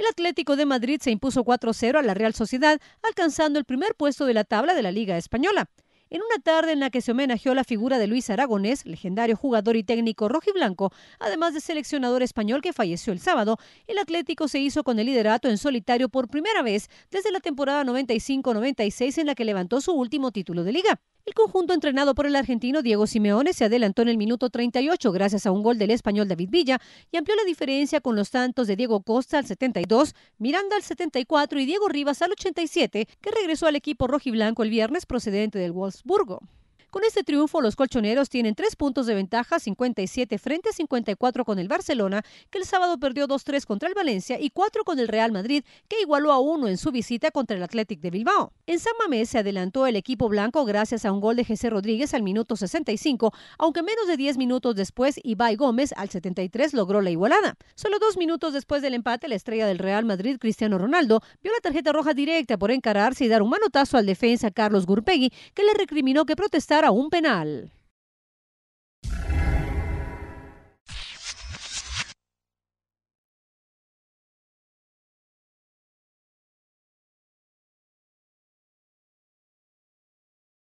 El Atlético de Madrid se impuso 4-0 a la Real Sociedad, alcanzando el primer puesto de la tabla de la Liga Española. En una tarde en la que se homenajeó la figura de Luis Aragonés, legendario jugador y técnico rojiblanco, además de seleccionador español que falleció el sábado, el Atlético se hizo con el liderato en solitario por primera vez desde la temporada 95-96 en la que levantó su último título de liga. El conjunto entrenado por el argentino Diego Simeone se adelantó en el minuto 38 gracias a un gol del español David Villa y amplió la diferencia con los tantos de Diego Costa al 72, Miranda al 74 y Diego Rivas al 87, que regresó al equipo rojiblanco el viernes procedente del Wolfsburgo. Con este triunfo, los colchoneros tienen tres puntos de ventaja, 57 frente a 54 con el Barcelona, que el sábado perdió 2-3 contra el Valencia y 4 con el Real Madrid, que igualó a 1 en su visita contra el Athletic de Bilbao. En San Mamés se adelantó el equipo blanco gracias a un gol de Jesse Rodríguez al minuto 65, aunque menos de 10 minutos después Ibai Gómez al 73 logró la igualada. Solo dos minutos después del empate, la estrella del Real Madrid, Cristiano Ronaldo, vio la tarjeta roja directa por encararse y dar un manotazo al defensa Carlos Gurpegui, que le recriminó que protestara a un penal.